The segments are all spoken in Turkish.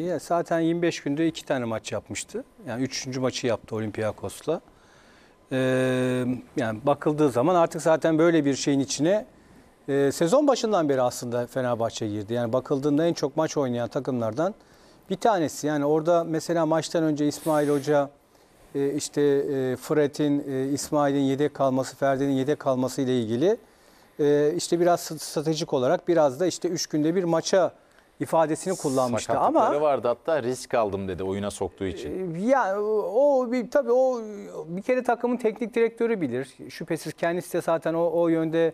değişikliği zaten 25 günde iki tane maç yapmıştı. Yani üçüncü maçı yaptı Olympiakos'la. Ee, yani bakıldığı zaman artık zaten böyle bir şeyin içine e, sezon başından beri aslında Fenerbahçe girdi. Yani bakıldığında en çok maç oynayan takımlardan bir tanesi. Yani orada mesela maçtan önce İsmail Hoca e, işte e, Fred'in, e, İsmail'in yedek kalması, Ferdi'nin yedek kalması ile ilgili e, işte biraz stratejik olarak biraz da işte üç günde bir maça ifadesini kullanmıştı ama Sakatlıkları vardı hatta risk aldım dedi oyuna soktuğu için. Ee, ya o bir tabii o bir kere takımın teknik direktörü bilir. Şüphesiz kendisi de zaten o, o yönde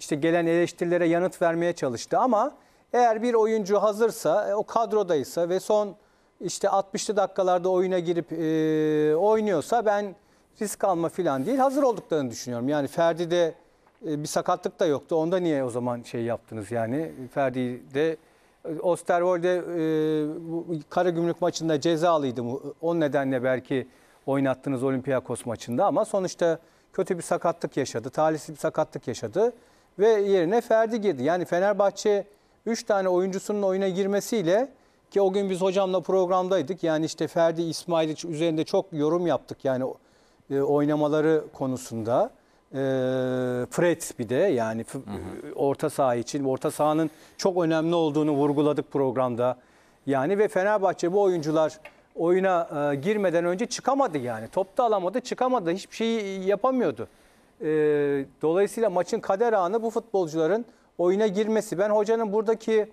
işte gelen eleştirilere yanıt vermeye çalıştı ama eğer bir oyuncu hazırsa, e, o kadrodaysa ve son işte 60'lı dakikalarda oyuna girip e, oynuyorsa ben risk alma falan değil hazır olduklarını düşünüyorum. Yani Ferdi'de e, bir sakatlık da yoktu. Onda niye o zaman şey yaptınız yani? Ferdi'de Osterwolde e, Karagümrük maçında ceza cezalıydı. O nedenle belki oynattınız Olympiakos maçında ama sonuçta kötü bir sakatlık yaşadı. Talihsiz bir sakatlık yaşadı ve yerine Ferdi girdi. Yani Fenerbahçe 3 tane oyuncusunun oyuna girmesiyle ki o gün biz hocamla programdaydık. Yani işte Ferdi İsmail üzerinde çok yorum yaptık yani e, oynamaları konusunda. E, Fred bir de yani hı hı. orta saha için orta sahanın çok önemli olduğunu vurguladık programda. Yani ve Fenerbahçe bu oyuncular oyuna e, girmeden önce çıkamadı yani. Top da alamadı, çıkamadı. Hiçbir şeyi yapamıyordu. E, dolayısıyla maçın kader anı bu futbolcuların oyuna girmesi. Ben hocanın buradaki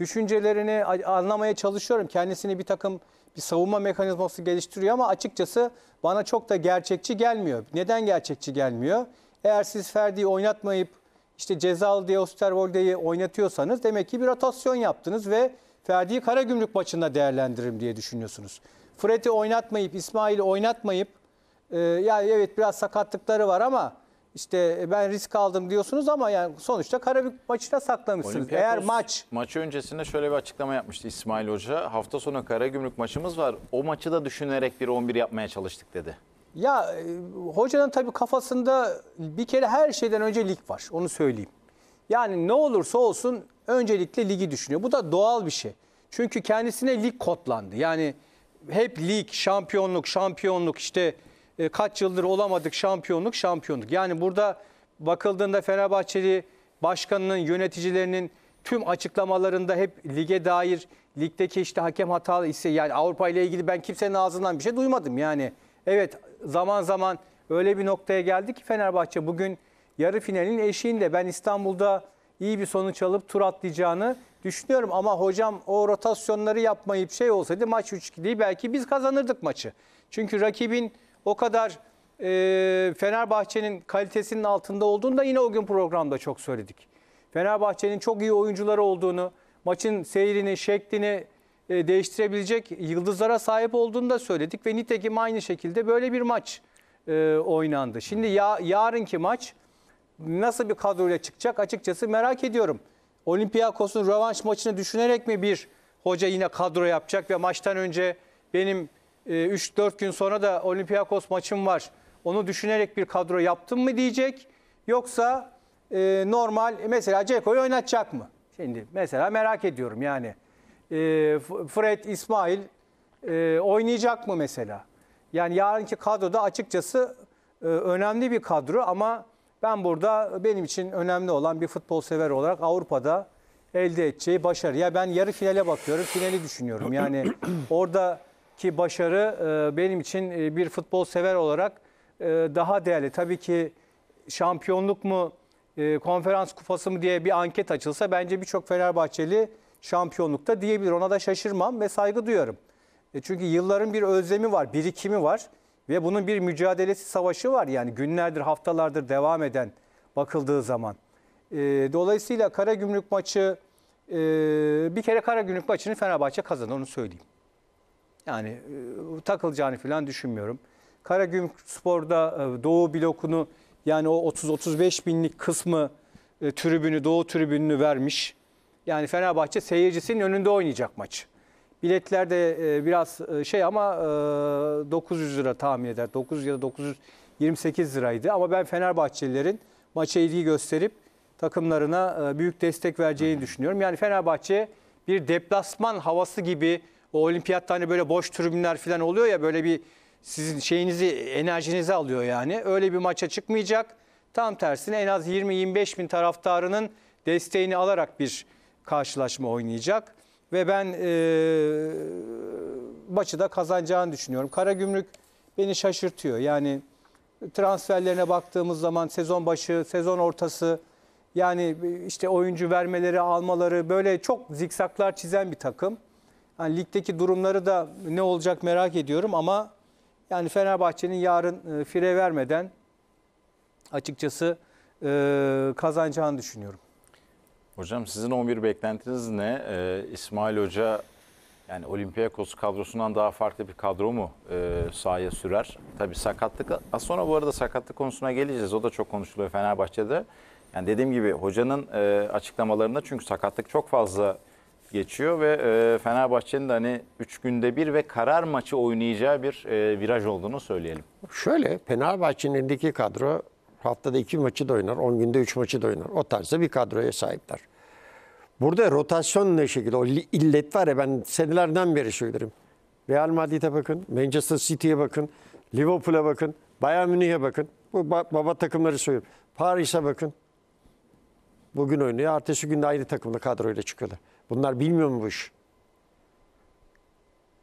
düşüncelerini anlamaya çalışıyorum. Kendisini bir takım bir savunma mekanizması geliştiriyor ama açıkçası bana çok da gerçekçi gelmiyor. Neden gerçekçi gelmiyor? Eğer siz Ferdi'yi oynatmayıp işte cezalı diye Osterwolde'yi oynatıyorsanız demek ki bir rotasyon yaptınız ve Ferdi'yi kara gümrük maçında değerlendiririm diye düşünüyorsunuz. Fred'i oynatmayıp İsmail'i oynatmayıp e, yani evet biraz sakatlıkları var ama işte ben risk aldım diyorsunuz ama yani sonuçta Karabük maçına saklamışsınız. Olympiakos, Eğer maç maç öncesinde şöyle bir açıklama yapmıştı İsmail Hoca. Hafta sonu Karagümrük maçımız var. O maçı da düşünerek bir 11 yapmaya çalıştık dedi. Ya e, hocanın tabii kafasında bir kere her şeyden önce lig var. Onu söyleyeyim. Yani ne olursa olsun öncelikle ligi düşünüyor. Bu da doğal bir şey. Çünkü kendisine lig kodlandı. Yani hep lig, şampiyonluk, şampiyonluk işte e, kaç yıldır olamadık şampiyonluk, şampiyonluk. Yani burada bakıldığında Fenerbahçeli başkanının, yöneticilerinin tüm açıklamalarında hep lige dair ligdeki işte hakem hatalı ise yani Avrupa ile ilgili ben kimsenin ağzından bir şey duymadım yani. Evet zaman zaman öyle bir noktaya geldi ki Fenerbahçe bugün yarı finalin eşiğinde. Ben İstanbul'da iyi bir sonuç alıp tur atlayacağını düşünüyorum. Ama hocam o rotasyonları yapmayıp şey olsaydı maç 3 değil belki biz kazanırdık maçı. Çünkü rakibin o kadar e, Fenerbahçe'nin kalitesinin altında olduğunu da yine o gün programda çok söyledik. Fenerbahçe'nin çok iyi oyuncuları olduğunu, maçın seyrini, şeklini e, değiştirebilecek yıldızlara sahip olduğunu da söyledik ve nitekim aynı şekilde böyle bir maç e, oynandı. Şimdi ya, yarınki maç nasıl bir kadroyla çıkacak açıkçası merak ediyorum. Olympiakos'un rövanş maçını düşünerek mi bir hoca yine kadro yapacak ve maçtan önce benim e, 3-4 gün sonra da Olympiakos maçım var. Onu düşünerek bir kadro yaptım mı diyecek yoksa e, normal mesela Ceko'yu oynatacak mı? Şimdi mesela merak ediyorum yani e, Fred, İsmail e, oynayacak mı mesela? Yani yarınki kadroda açıkçası e, önemli bir kadro ama ben burada benim için önemli olan bir futbol sever olarak Avrupa'da elde edeceği başarı. Ya ben yarı finale bakıyorum, finali düşünüyorum. Yani oradaki başarı e, benim için e, bir futbol sever olarak e, daha değerli. Tabii ki şampiyonluk mu, e, konferans kupası mı diye bir anket açılsa bence birçok Fenerbahçeli şampiyonlukta diyebilir. Ona da şaşırmam ve saygı duyarım. E çünkü yılların bir özlemi var, birikimi var ve bunun bir mücadelesi, savaşı var. Yani günlerdir, haftalardır devam eden bakıldığı zaman. E, dolayısıyla Karagümrük maçı, e, bir kere Karagümrük maçını Fenerbahçe kazandı, onu söyleyeyim. Yani e, takılacağını falan düşünmüyorum. Karagümrük Spor'da e, Doğu blokunu yani o 30-35 binlik kısmı e, tribünü, Doğu tribününü vermiş. Yani Fenerbahçe seyircisinin önünde oynayacak maç. Biletler de e, biraz e, şey ama 900 e, lira tahmin eder. 900 ya da 928 liraydı. Ama ben Fenerbahçelilerin maça ilgi gösterip takımlarına büyük destek vereceğini düşünüyorum. Yani Fenerbahçe bir deplasman havası gibi o olimpiyatta hani böyle boş tribünler falan oluyor ya böyle bir sizin şeyinizi enerjinizi alıyor yani. Öyle bir maça çıkmayacak. Tam tersine en az 20-25 bin taraftarının desteğini alarak bir karşılaşma oynayacak. Ve ben e, maçı da kazanacağını düşünüyorum. Karagümrük beni şaşırtıyor. Yani transferlerine baktığımız zaman sezon başı, sezon ortası yani işte oyuncu vermeleri, almaları böyle çok zikzaklar çizen bir takım. Yani ligdeki durumları da ne olacak merak ediyorum ama yani Fenerbahçe'nin yarın e, fire vermeden açıkçası e, kazanacağını düşünüyorum. Hocam sizin 11 beklentiniz ne? Ee, İsmail Hoca yani Olympiakos kadrosundan daha farklı bir kadro mu e, sahaya sürer? Tabii sakatlık. Az sonra bu arada sakatlık konusuna geleceğiz. O da çok konuşuluyor Fenerbahçe'de. Yani dediğim gibi hocanın e, açıklamalarında çünkü sakatlık çok fazla geçiyor ve e, Fenerbahçe'nin de hani 3 günde bir ve karar maçı oynayacağı bir e, viraj olduğunu söyleyelim. Şöyle Fenerbahçe'nin elindeki kadro Haftada iki maçı da oynar, on günde üç maçı da oynar. O tarzda bir kadroya sahipler. Burada rotasyon ne şekilde? O illet var ya ben senelerden beri söylerim. Real Madrid'e bakın, Manchester City'ye bakın, Liverpool'a bakın, Bayern Münih'e bakın. Bu baba takımları söylüyorum. Paris'e bakın. Bugün oynuyor. Ertesi gün de ayrı takımda kadroyla çıkıyorlar. Bunlar bilmiyor mu bu iş?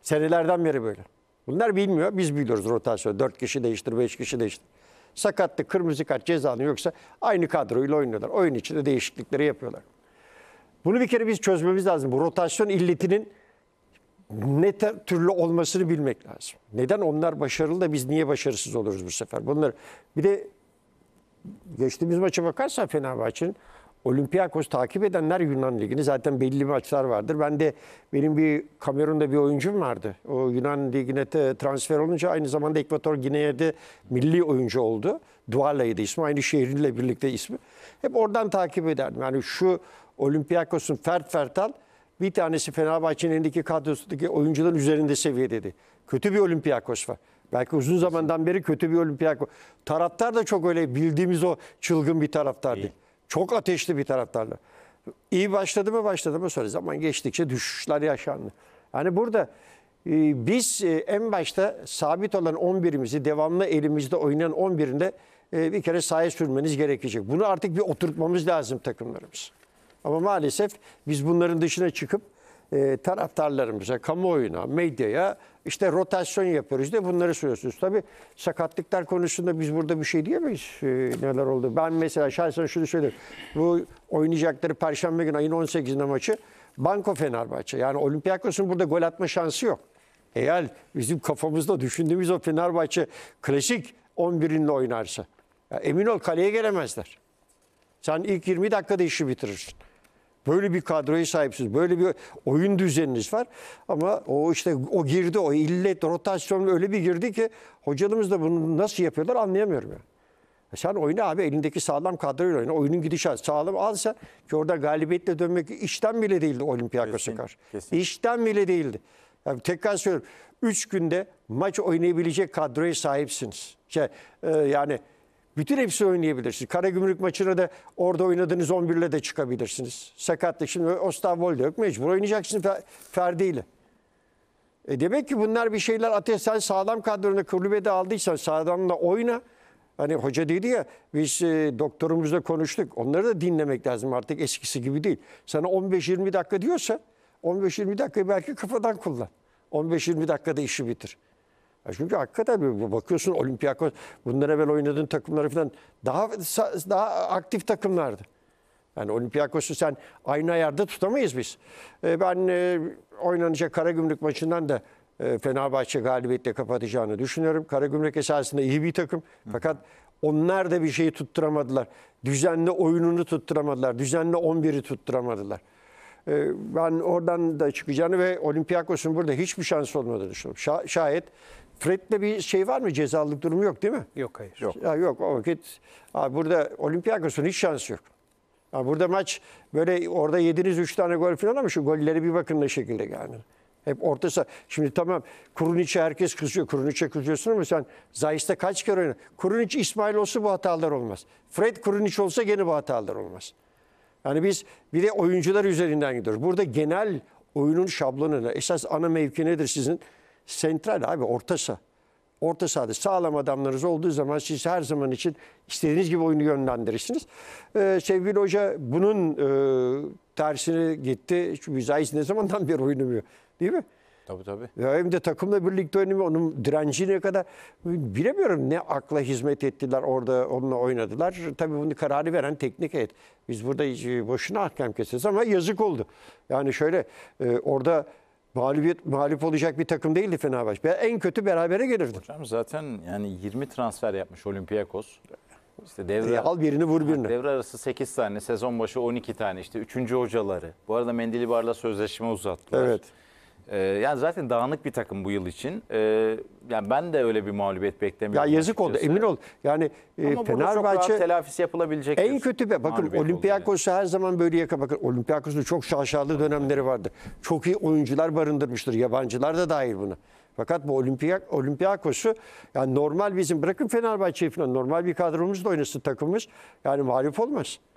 Senelerden beri böyle. Bunlar bilmiyor. Biz biliyoruz rotasyon. Dört kişi değiştir, beş kişi değiştir. Sakatlık, kırmızı kart, cezalı yoksa aynı kadroyla oynuyorlar. Oyun içinde değişiklikleri yapıyorlar. Bunu bir kere biz çözmemiz lazım. Bu rotasyon illetinin ne türlü olmasını bilmek lazım. Neden onlar başarılı da biz niye başarısız oluruz bu sefer? Bunlar bir de geçtiğimiz maça bakarsan Fenerbahçe'nin Olympiakos takip edenler Yunan Ligi'ni zaten belli maçlar vardır. Ben de benim bir Kamerun'da bir oyuncum vardı. O Yunan Ligi'ne transfer olunca aynı zamanda Ekvator Gine'ye milli oyuncu oldu. Duala'ydı ismi. Aynı şehrinle birlikte ismi. Hep oradan takip ederdim. Yani şu Olympiakos'un Fert Fertal bir tanesi Fenerbahçe'nin elindeki kadrosundaki oyuncuların üzerinde seviye dedi. Kötü bir Olympiakos var. Belki uzun zamandan beri kötü bir Olympiakos. Taraftar da çok öyle bildiğimiz o çılgın bir taraftardı. değil. Çok ateşli bir taraftarlar. İyi başladı mı başladı mı sonra zaman geçtikçe düşüşler yaşandı. Yani burada e, biz e, en başta sabit olan 11'imizi devamlı elimizde oynayan 11'inde e, bir kere sahaya sürmeniz gerekecek. Bunu artık bir oturtmamız lazım takımlarımız. Ama maalesef biz bunların dışına çıkıp e, taraftarlarımıza, kamuoyuna, medyaya işte rotasyon yapıyoruz diye bunları söylüyorsunuz. Tabii sakatlıklar konusunda biz burada bir şey diyemeyiz e, neler oldu. Ben mesela şahsen şunu söylüyorum. Bu oynayacakları Perşembe günü ayın 18'inde maçı Banko Fenerbahçe. Yani Olympiakos'un burada gol atma şansı yok. Eğer bizim kafamızda düşündüğümüz o Fenerbahçe klasik 11'inle oynarsa ya emin ol kaleye gelemezler. Sen ilk 20 dakikada işi bitirirsin. Böyle bir kadroya sahipsiniz. Böyle bir oyun düzeniniz var. Ama o işte o girdi o illet rotasyon öyle bir girdi ki hocalarımız da bunu nasıl yapıyorlar anlayamıyorum ya. E sen oyna abi elindeki sağlam kadroyla oyna. Oyunun gidişatı sağlam alsa ki orada galibiyetle dönmek işten bile değildi Olympiakos'a karşı. Kesin. İşten bile değildi. Yani tekrar söylüyorum. Üç günde maç oynayabilecek kadroya sahipsiniz. Şey, e, yani bütün hepsi oynayabilirsiniz. Karagümrük maçına da orada oynadığınız 11 ile de çıkabilirsiniz. Sakatlı şimdi Ostavol da yok. Mecbur oynayacaksın Ferdi ile. E demek ki bunlar bir şeyler ateş sen sağlam kadronu kulübede aldıysan sağlamla oyna. Hani hoca dedi ya biz e, doktorumuzla konuştuk. Onları da dinlemek lazım artık eskisi gibi değil. Sana 15-20 dakika diyorsa 15-20 dakika belki kafadan kullan. 15-20 dakikada işi bitir. Çünkü hakikaten bakıyorsun Olympiakos bundan evvel oynadığın takımları falan daha daha aktif takımlardı. Yani Olympiakos'u sen aynı ayarda tutamayız biz. Ee, ben e, oynanacak Karagümrük maçından da e, Fenerbahçe galibiyetle kapatacağını düşünüyorum. Karagümrük esasında iyi bir takım. Fakat onlar da bir şeyi tutturamadılar. Düzenli oyununu tutturamadılar. Düzenli 11'i tutturamadılar. Ee, ben oradan da çıkacağını ve Olympiakos'un burada hiçbir şansı olmadığını düşünüyorum. Şayet Fred'le bir şey var mı? Cezalık durumu yok değil mi? Yok hayır. Yok. Ya yok o vakit. Abi burada Olympiakos'un hiç şansı yok. Ya burada maç böyle orada yediniz üç tane gol falan ama şu golleri bir bakın ne şekilde yani. Hep orta saha. Şimdi tamam Kuruniç'e herkes kızıyor. Kuruniç'e kızıyorsun ama sen Zayis'te kaç kere oynadın? Kuruniç İsmail olsa bu hatalar olmaz. Fred Kuruniç olsa gene bu hatalar olmaz. Yani biz bir de oyuncular üzerinden gidiyoruz. Burada genel oyunun şablonu ne? esas ana mevki nedir sizin? Sentral abi orta saha. Orta sahada sağlam adamlarınız olduğu zaman siz her zaman için istediğiniz gibi oyunu yönlendirirsiniz. Ee, sevgili hoca bunun e, tersine gitti. Çünkü Müzayis ne zamandan beri oynamıyor değil mi? Tabii tabii. Ya hem de takımla birlikte oynamıyor. Onun direnci ne kadar bilemiyorum ne akla hizmet ettiler orada onunla oynadılar. Tabii bunu kararı veren teknik heyet. Biz burada boşuna hakem keseceğiz ama yazık oldu. Yani şöyle e, orada Mağlubiyet, mağlup olacak bir takım değildi Fenerbahçe. En kötü berabere gelirdi. Hocam zaten yani 20 transfer yapmış Olympiakos. İşte devre, e, al birini vur birini. Devre arası 8 tane, sezon başı 12 tane işte. Üçüncü hocaları. Bu arada Mendilibar'la sözleşme uzattılar. Evet. Ee, yani zaten dağınık bir takım bu yıl için. Ee, yani ben de öyle bir mağlubiyet beklemiyorum. Ya yazık oldu emin ol. Yani e, Ama e, Fenerbahçe telafisi yapılabilecek. En kötü be bakın Olympiakos'u yani. her zaman böyle yaka bakın Olympiakos'un çok şaşalı dönemleri vardı. Çok iyi oyuncular barındırmıştır yabancılar da dahil buna. Fakat bu olimpiyak, olimpiyakos'u yani normal bizim bırakın Fenerbahçe'yi falan normal bir kadromuzla oynasın takımımız yani mağlup olmaz.